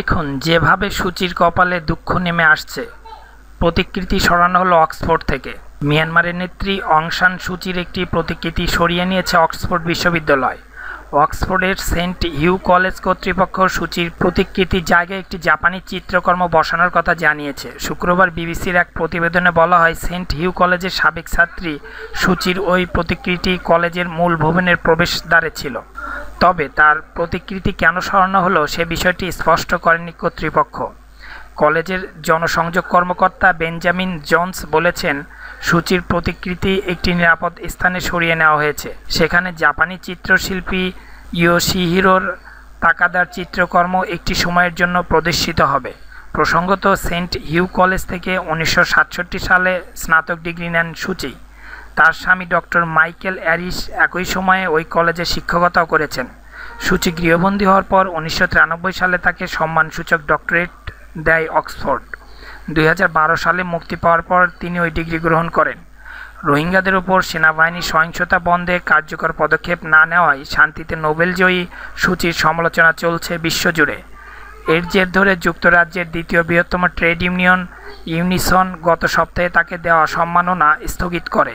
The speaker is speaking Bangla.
দেখুন যেভাবে সূচির কপালে দুঃখ নেমে আসছে প্রতিকৃতি সরানো হলো অক্সফোর্ড থেকে মিয়ানমারের নেত্রী অংশান সূচির একটি প্রতিকৃতি সরিয়ে নিয়েছে অক্সফোর্ড বিশ্ববিদ্যালয় অক্সফোর্ডের সেন্ট হিউ কলেজ কর্তৃপক্ষ সূচির প্রতিকৃতির জায়গায় একটি জাপানি চিত্রকর্ম বসানোর কথা জানিয়েছে শুক্রবার বিবিসির এক প্রতিবেদনে বলা হয় সেন্ট হিউ কলেজের সাবেক ছাত্রী সূচির ওই প্রতিকৃতি কলেজের মূল ভবনের প্রবেশদ্বারে ছিল তবে তার প্রতিকৃতি কেন সরানো হলো সে বিষয়টি স্পষ্ট করেনি কর্তৃপক্ষ কলেজের জনসংযোগ কর্মকর্তা বেঞ্জামিন জনস বলেছেন সূচির প্রতিকৃতি একটি নিরাপদ স্থানে সরিয়ে নেওয়া হয়েছে সেখানে জাপানি চিত্রশিল্পী ইয়োশিহিরোর তাকাদার চিত্রকর্ম একটি সময়ের জন্য প্রদর্শিত হবে প্রসঙ্গত সেন্ট হিউ কলেজ থেকে উনিশশো সালে স্নাতক ডিগ্রি নেন সূচি তার স্বামী ডক্টর মাইকেল অ্যারিস একই সময়ে ওই কলেজে শিক্ষকতাও করেছেন সূচি গৃহবন্দী হওয়ার পর উনিশশো সালে তাকে সম্মানসূচক ডক্টরেট দেয় অক্সফোর্ড দুই সালে মুক্তি পাওয়ার পর তিনি ওই ডিগ্রি গ্রহণ করেন রোহিঙ্গাদের উপর সেনাবাহিনী সহিংসতা বন্ধে কার্যকর পদক্ষেপ না নেওয়ায় শান্তিতে নোবেলজয়ী সূচির সমালোচনা চলছে বিশ্বজুড়ে এর জের ধরে যুক্তরাজ্যের দ্বিতীয় বৃহত্তম ট্রেড ইউনিয়ন ইউনিসন গত সপ্তাহে তাকে দেওয়া সম্মাননা স্থগিত করে